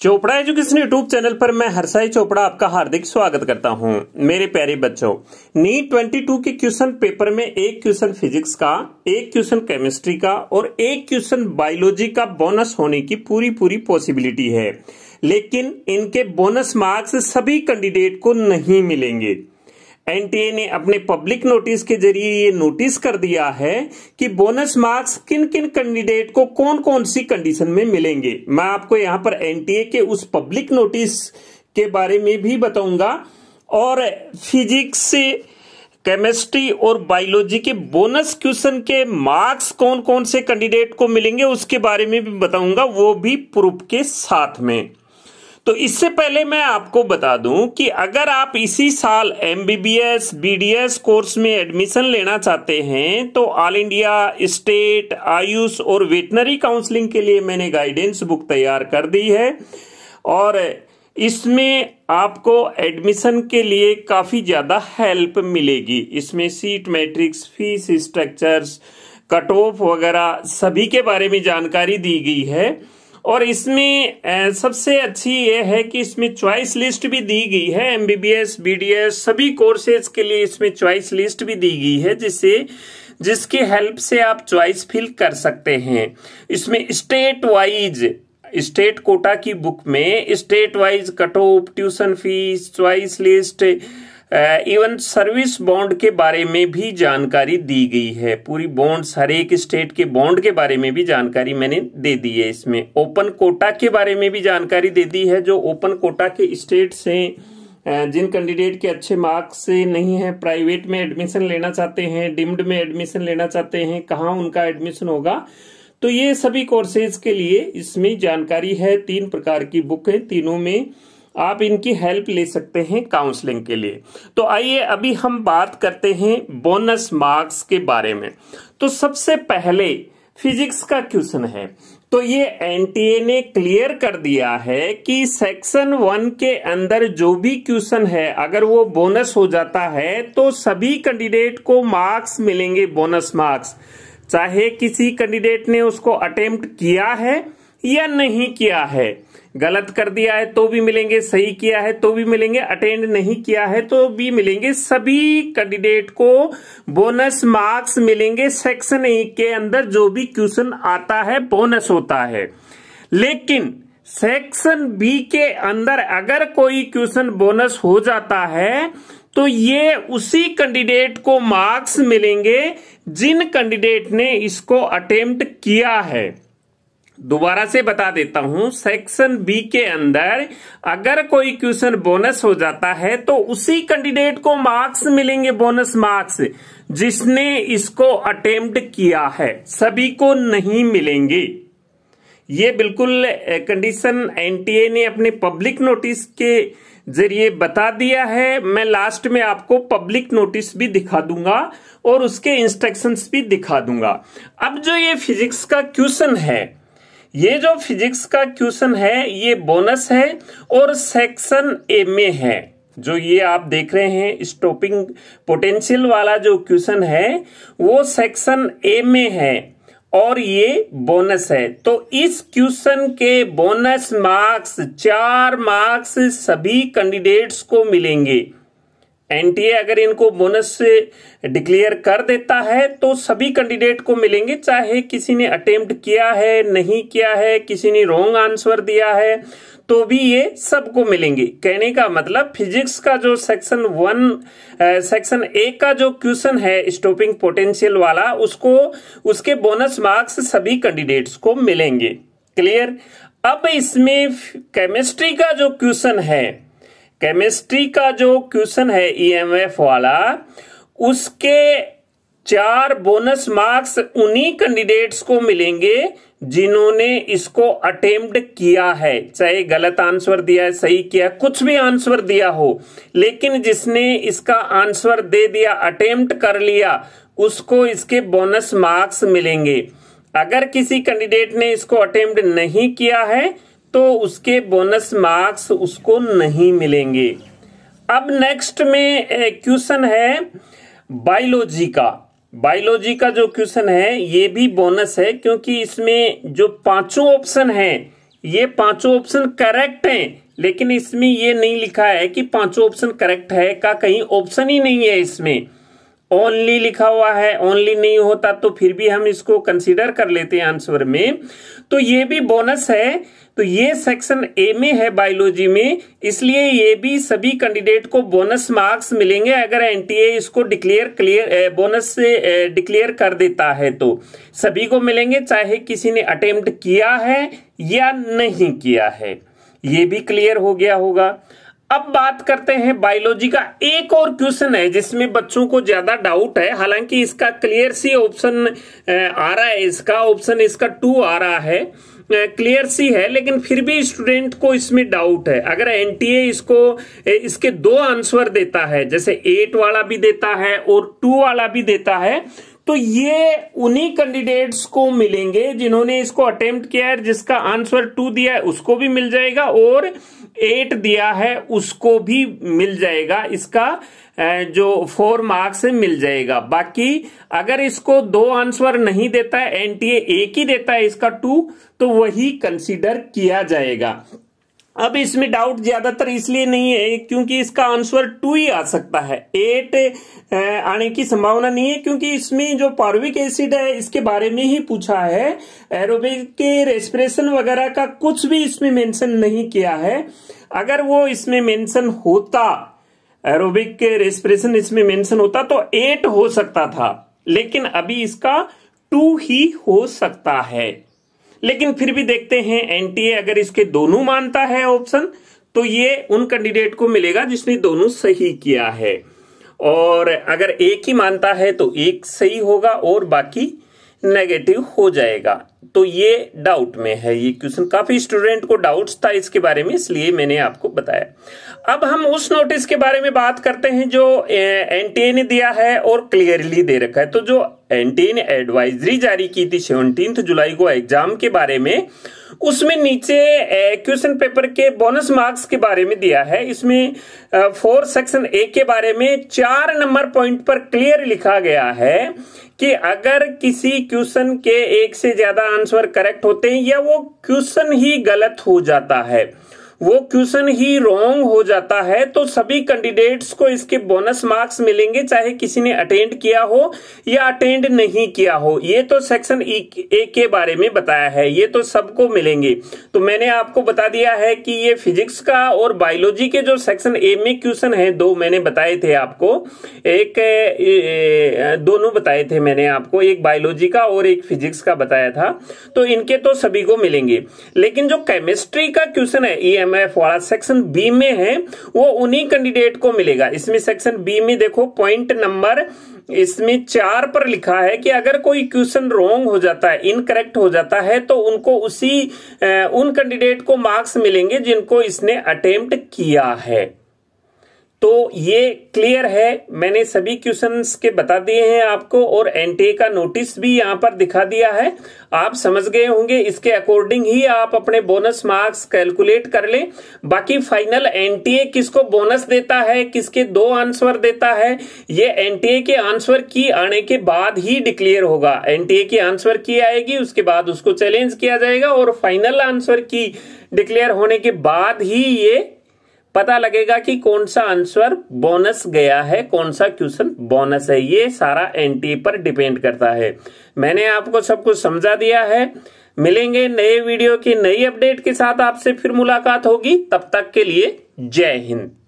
Chopra education YouTube channel पर मैं हरसाई चोपड़ा आपका हार्दिक स्वागत करता हूं मेरे प्यारे बच्चों नीट 22 के क्वेश्चन पेपर में एक क्वेश्चन फिजिक्स का एक क्वेश्चन केमिस्ट्री का और एक क्वेश्चन बायोलॉजी का बोनस होने की पूरी पूरी पॉसिबिलिटी है लेकिन इनके बोनस मार्क्स सभी कैंडिडेट को नहीं मिलेंगे एनटीए ने अपने पब्लिक नोटिस के जरिए ये नोटिस कर दिया है कि बोनस मार्क्स किन किन कैंडिडेट को कौन कौन सी कंडीशन में मिलेंगे मैं आपको यहां पर एनटीए के उस पब्लिक नोटिस के बारे में भी बताऊंगा और फिजिक्स केमिस्ट्री और बायोलॉजी के बोनस क्वेश्चन के मार्क्स कौन कौन से कैंडिडेट को मिलेंगे उसके बारे में भी बताऊंगा वो भी प्रूफ के साथ में तो इससे पहले मैं आपको बता दूं कि अगर आप इसी साल M B B S B D S course में एडमिशन लेना चाहते हैं तो ऑल इंडिया स्टेट आयुष और वेटनरी काउंसलिंग के लिए मैंने गाइडेंस बुक तैयार कर दी है और इसमें आपको एडमिशन के लिए काफ़ी ज़्यादा हेल्प मिलेगी इसमें seat matrix fees structures cut off वगैरह सभी के बारे में जानकारी दी गई है और इसमें सबसे अच्छी ये है कि इसमें चॉइस लिस्ट भी दी गई है एमबीबीएस बीडीएस सभी कोर्सेज के लिए इसमें चॉइस लिस्ट भी दी गई है जिससे जिसके हेल्प से आप चॉइस फिल कर सकते हैं इसमें स्टेट वाइज स्टेट कोटा की बुक में state wise cut off tuition fees choice list even service bond के बारे में भी जानकारी दी गई है पूरी बॉन्ड्स हर एक स्टेट के बॉन्ड के बारे में भी जानकारी मैंने दे दी है इसमें ओपन कोटा के बारे में भी जानकारी दे दी है जो ओपन कोटा के स्टेट से जिन कैंडिडेट के अच्छे मार्क्स से नहीं है प्राइवेट में एडमिशन लेना चाहते हैं डिम्ड में एडमिशन लेना चाहते हैं कहाँ उनका एडमिशन होगा तो ये सभी कोर्सेज के लिए इसमें जानकारी है तीन प्रकार की बुक है तीनों में आप इनकी हेल्प ले सकते हैं काउंसलिंग के लिए तो आइए अभी हम बात करते हैं बोनस मार्क्स के बारे में तो सबसे पहले फिजिक्स का क्वेश्चन है तो ये एनटीए ने क्लियर कर दिया है कि सेक्शन वन के अंदर जो भी क्वेश्चन है अगर वो बोनस हो जाता है तो सभी कैंडिडेट को मार्क्स मिलेंगे बोनस मार्क्स चाहे किसी कैंडिडेट ने उसको अटेम्प्ट किया है या नहीं किया है गलत कर दिया है तो भी मिलेंगे सही किया है तो भी मिलेंगे अटेंड नहीं किया है तो भी मिलेंगे सभी कैंडिडेट को बोनस मार्क्स मिलेंगे सेक्शन ए के अंदर जो भी क्वेश्चन आता है बोनस होता है लेकिन सेक्शन बी के अंदर अगर कोई क्वेश्चन बोनस हो जाता है तो ये उसी कैंडिडेट को मार्क्स मिलेंगे जिन कैंडिडेट ने इसको अटेम्प्ट किया है दोबारा से बता देता हूं सेक्शन बी के अंदर अगर कोई क्वेश्चन बोनस हो जाता है तो उसी कैंडिडेट को मार्क्स मिलेंगे बोनस मार्क्स जिसने इसको अटेम्प्ट किया है सभी को नहीं मिलेंगे ये बिल्कुल कंडीशन एनटीए ने अपने पब्लिक नोटिस के जरिए बता दिया है मैं लास्ट में आपको पब्लिक नोटिस भी दिखा दूंगा और उसके इंस्ट्रक्शंस भी दिखा दूंगा अब जो ये फिजिक्स का क्वेश्चन है ये जो फिजिक्स का क्वेश्चन है ये बोनस है और सेक्शन ए में है जो ये आप देख रहे हैं स्टॉपिंग पोटेंशियल वाला जो क्वेश्चन है वो सेक्शन ए में है और ये बोनस है तो इस क्वेश्चन के बोनस मार्क्स चार मार्क्स सभी कैंडिडेट्स को मिलेंगे एनटीए अगर इनको बोनस से डिक्लेयर कर देता है तो सभी कैंडिडेट को मिलेंगे चाहे किसी ने अटेम्प्ट किया है नहीं किया है किसी ने रॉन्ग आंसर दिया है तो भी ये सबको मिलेंगे कहने का मतलब फिजिक्स का जो सेक्शन वन सेक्शन ए का जो क्वेश्चन है स्टॉपिंग पोटेंशियल वाला उसको उसके बोनस मार्क्स सभी कैंडिडेट्स को मिलेंगे क्लियर अब इसमें केमिस्ट्री का जो क्वेश्चन है केमिस्ट्री का जो क्वेश्चन है ईएमएफ e वाला उसके चार बोनस मार्क्स उन्हीं कैंडिडेट्स को मिलेंगे जिन्होंने इसको अटेम्प्ट किया है चाहे गलत आंसर दिया है सही किया कुछ भी आंसर दिया हो लेकिन जिसने इसका आंसर दे दिया अटेम्प्ट कर लिया उसको इसके बोनस मार्क्स मिलेंगे अगर किसी कैंडिडेट ने इसको अटेम्प्ट नहीं किया है तो उसके बोनस मार्क्स उसको नहीं मिलेंगे अब नेक्स्ट में क्वेश्चन है बायोलॉजी का बायोलॉजी का जो क्वेश्चन है ये भी बोनस है क्योंकि इसमें जो पांचों ऑप्शन है ये पांचों ऑप्शन करेक्ट हैं लेकिन इसमें ये नहीं लिखा है कि पांचों ऑप्शन करेक्ट है का कहीं ऑप्शन ही नहीं है इसमें ओनली लिखा हुआ है ओनली नहीं होता तो फिर भी हम इसको कंसीडर कर लेते हैं आंसर में तो ये भी बोनस है तो ये सेक्शन ए में है बायोलॉजी में इसलिए ये भी सभी कैंडिडेट को बोनस मार्क्स मिलेंगे अगर एनटीए इसको डिक्लेयर क्लियर बोनस से डिक्लेयर कर देता है तो सभी को मिलेंगे चाहे किसी ने अटेम्प्ट किया है या नहीं किया है ये भी क्लियर हो गया होगा अब बात करते हैं बायोलॉजी का एक और क्वेश्चन है जिसमें बच्चों को ज्यादा डाउट है हालांकि इसका क्लियर सी ऑप्शन आ रहा है इसका ऑप्शन इसका टू आ रहा है क्लियर सी है लेकिन फिर भी स्टूडेंट को इसमें डाउट है अगर एनटीए इसको इसके दो आंसर देता है जैसे एट वाला भी देता है और टू वाला भी देता है तो ये उन्हीं कैंडिडेट्स को मिलेंगे जिन्होंने इसको अटेम्प्ट किया है जिसका आंसर टू दिया है उसको भी मिल जाएगा और एट दिया है उसको भी मिल जाएगा इसका जो फोर मार्क्स मिल जाएगा बाकी अगर इसको दो आंसर नहीं देता है एनटीए एक ही देता है इसका टू तो वही कंसीडर किया जाएगा अब इसमें डाउट ज्यादातर इसलिए नहीं है क्योंकि इसका आंसर टू ही आ सकता है एट आने की संभावना नहीं है क्योंकि इसमें जो पार्विक एसिड है इसके बारे में ही पूछा है एरोबिक के रेस्पिरेशन वगैरह का कुछ भी इसमें मेंशन नहीं किया है अगर वो इसमें मेंशन होता एरोबिक के रेस्पिरेशन इसमें मेंशन होता तो एट हो सकता था लेकिन अभी इसका टू ही हो सकता है लेकिन फिर भी देखते हैं एनटीए अगर इसके दोनों मानता है ऑप्शन तो ये उन कैंडिडेट को मिलेगा जिसने दोनों सही किया है और अगर एक ही मानता है तो एक सही होगा और बाकी नेगेटिव हो जाएगा तो ये डाउट में है ये क्वेश्चन काफी स्टूडेंट को डाउट था इसके बारे में इसलिए मैंने आपको बताया अब हम उस नोटिस के बारे में बात करते हैं जो एनटीए ने दिया है और क्लियरली दे रखा है तो जो एनटीए ने एडवाइजरी जारी की थी सेवनटीन जुलाई को एग्जाम के बारे में उसमें नीचे क्वेश्चन पेपर के बोनस मार्क्स के बारे में दिया है इसमें फोर सेक्शन ए के बारे में चार नंबर पॉइंट पर क्लियर लिखा गया है कि अगर किसी क्वेश्चन के एक से ज्यादा आंसर करेक्ट होते हैं या वो क्वेश्चन ही गलत हो जाता है वो क्वेश्चन ही रॉन्ग हो जाता है तो सभी कैंडिडेट्स को इसके बोनस मार्क्स मिलेंगे चाहे किसी ने अटेंड किया हो या अटेंड नहीं किया हो ये तो सेक्शन ए के बारे में बताया है ये तो सबको मिलेंगे तो मैंने आपको बता दिया है कि ये फिजिक्स का और बायोलॉजी के जो सेक्शन ए में क्वेश्चन है दो मैंने बताए थे आपको एक ए, दोनों बताए थे मैंने आपको एक बायोलॉजी का और एक फिजिक्स का बताया था तो इनके तो सभी को मिलेंगे लेकिन जो केमिस्ट्री का क्वेश्चन है ई एमएफ वाला सेक्शन बी में है वो उन्हीं कैंडिडेट को मिलेगा इसमें सेक्शन बी में देखो पॉइंट नंबर इसमें चार पर लिखा है कि अगर कोई क्वेश्चन रॉन्ग हो जाता है इनकरेक्ट हो जाता है तो उनको उसी उन कैंडिडेट को मार्क्स मिलेंगे जिनको इसने अटेम्प्ट किया है तो ये क्लियर है मैंने सभी क्वेश्चंस के बता दिए हैं आपको और एनटीए का नोटिस भी यहाँ पर दिखा दिया है आप समझ गए होंगे इसके अकॉर्डिंग ही आप अपने बोनस मार्क्स कैलकुलेट कर लें बाकी फाइनल एनटीए किसको बोनस देता है किसके दो आंसर देता है ये एनटीए के आंसर की आने के बाद ही डिक्लेयर होगा एनटीए की आंसर की आएगी उसके बाद उसको चैलेंज किया जाएगा और फाइनल आंसर की डिक्लेयर होने के बाद ही ये पता लगेगा कि कौन सा आंसर बोनस गया है कौन सा क्वेश्चन बोनस है ये सारा एनटी पर डिपेंड करता है मैंने आपको सब कुछ समझा दिया है मिलेंगे नए वीडियो की नई अपडेट के साथ आपसे फिर मुलाकात होगी तब तक के लिए जय हिंद